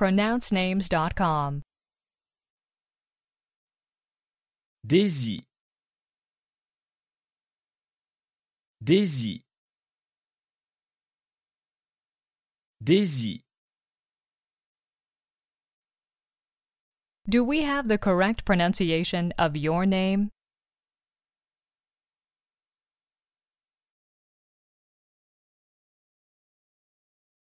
pronouncenames.com. Daisy Daisy Daisy Do we have the correct pronunciation of your name?